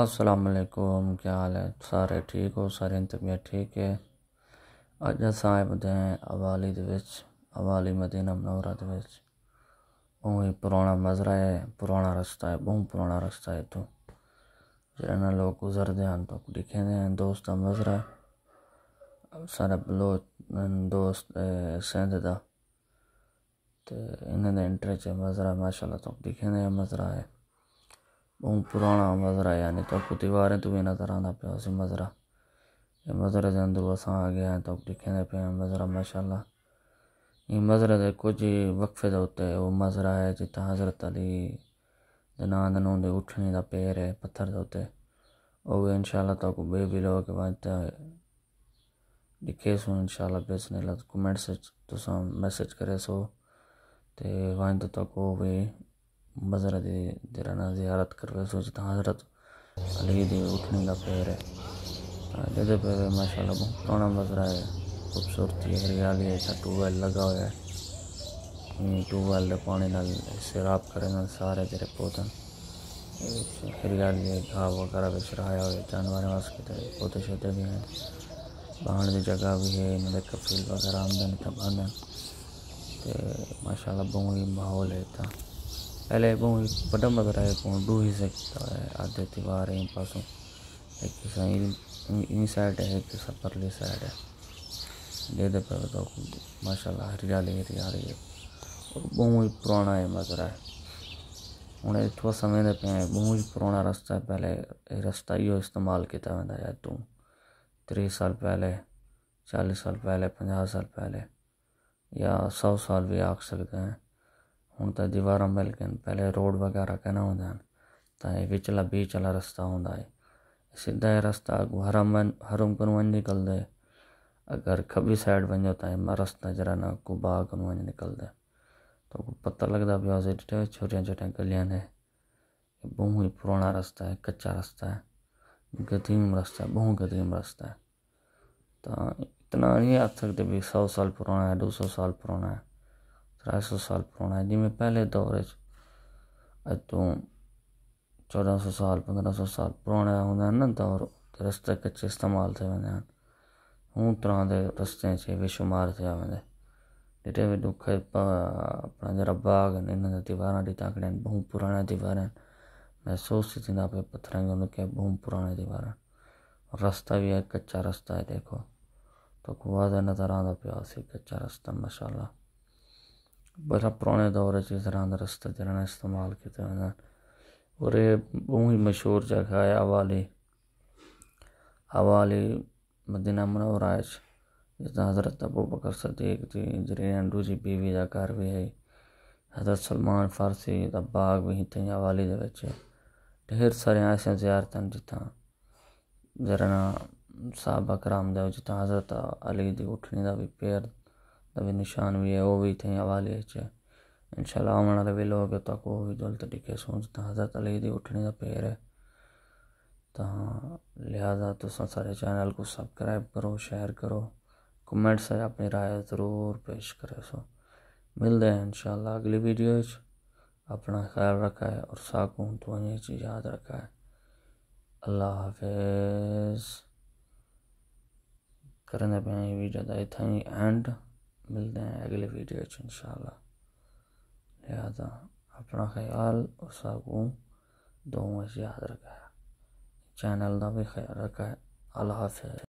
असलकुम क्या हाल है सारे ठीक हो सारे तबीयत ठीक है अज साहब दें अवाली जे विच अवाली मदीना मनौरा जे विच ऐं मज़रा है पुराना रस्ता है बहुत पुराना रस्ता है इतों जो लोग गुजरते हैं तो दिखे हैं दोस्त मज़रा सारा बलोच दोस्त सिंध का तो इन्होंने इंटरेस्ट मज़रा माशाला तो दिखे हैं मज़रा है ऊँ पुराणा मजरा यानी तो दीवारें तो भी नज़र आंदा पे उस मजरा ये मजरे के अंदर अस आ गया तो दिखेंदे पे मजरा माशाल्लाह ये मजरे के कुछ ही वक्फे के उत्ते वो मजरा है जितना हज़रत अली जनान उनके उठने का पैर है पत्थर के उत्ते वो भी इनशाला तो बेबी लोग के बाद दिखे सो इनशाला बेचने लग कमेंट्स तुस मैसेज करे सो तो वहीं तो भी मजरा दे जराना ज़ियारत कर रहे सोचता हजरत अली दे उठने का पैर है जैसे पैर है माशा बहुत पुराना मजरा है खूबसूरती है हरियाली है ऐसा ट्यूबवेल लगा हुआ है ट्यूबवैल के पानी नाल शराब ना सारे तेरे पौधे हरियाली है घाव वगैरह भी सराया हुआ है जानवर वास्ते पौधे शोधे भी हैं बाहर की जगह भी है इन्होंने कफील वगैरह आमदन इतना बंद है माशाला बहुत ही माहौल है इतना पहले ඉපටම කරය කොඩු හිසෙක්තාය අධ්‍යතිවාරයෙන් පසු ඉනිසාට හැක है ලේද පැවතකු මශල හරිරාලේරියාරය බොමුල් ප්‍රෝණය है उन्हें इतवा तो समय देते हैं बहुत पुराना रास्ता है पहले रास्ता ही इस्तेमाल किया मैं यार तू त्री साल पहले चालीस साल पहले पाँह साल पहले या सौ साल भी आख सकते हैं हूँ तो ਮਿਲ ਗਏ के पहले रोड वगैरह ਹੁੰਦਾ ना ਤਾਂ ਇਹ ਵਿਚਲਾ ਬੀਚ ਵਾਲਾ ਰਸਤਾ रस्ता ਹੈ सीधा ये रस्ता ਅਗੂ हरम ਹਰਮ ਕਨੂ ਨਿਕਲਦਾ ਹੈ अगर खबी साइड वञो तो रस्ता जरा ना को बाह को वञ निकलदा तो पता लगता भी उस छोटिया छोटिया गलियाँ ने बहुत ही पुराना रास्ता है कच्चा रास्ता है गदीम रस्ता है बहुत गदीम रस्ता है तो इतना नहीं आ सकते भी सौ साल पुराना है दो सौ साल पुराना है त्रै सौ साल पुराना है जिमें पैह्ले दौरे च अज्ज तूं चौॾहं सौ साल पंद्रहं सौ साल पुराणा हूंदा ना दौर त रस्ते कच्चे इस्तेमाल थे वेंदा आहिनि हूअ तरह जे रस्तनि जे बेशुमार थिया वेंदा ॾिठे वञो खे अपना जहिड़ा बाग आहिनि हिन जा दीवारा ॾिठा कॾहिं आहिनि बहु पुराणा दीवार आहिनि महसूस थी थींदा पिया पथरनि जो हुनखे बहु पुराणे दीवार आहिनि रस्ता बि आहे कच्चा रस्ता आहे देखो तो वाज़ नज़र आंदा पिया कच्चा रस्ता माशाल्लाह बड़ा पराने दौर च इस तरह दा इस्तेमाल कीते दा होर एह् ही मशहूर जगह है हवाली हवाली मदीना मनवरा च जित्थें हज़रत अबू बकर सदीक जी जरीन जी बीवी का घर भी है हज़रत सलमान फारसी दा बाग भी हिते हवाली आह्ली ढेर सारियां ऐसा जियारत जितना जित्थां जेह्ड़ा ना साहबा कराम दे हज़रत अली दी उठनी दा बी पेड़ निशान भी है वो भी थे हवाले च इंशाल्लाह औने आह्ले बेल्ले तक वो भी गलत टिक्के सोचदा हजरत अली दी उट्ठने दा पेर ऐ तां लिहाजा तो सारे चैनल को सब्सक्राइब करो शेयर करो कमेंट्स अपनी राय ज़रूर पेश करे सो मिलते हैं इंशाल्लाह अगली वीडियो अपना ख्याल रखा है और साकून दुआएं चीज याद रखा है अल्लाह हाफिज़ करने पे वीडियो इतना ही एंड मिलते हैं अगले वीडियो इन लिहाजा अपना ख्याल और साकून दो याद रखा है चैनल का भी ख्याल रखा है अल्लाह हाफ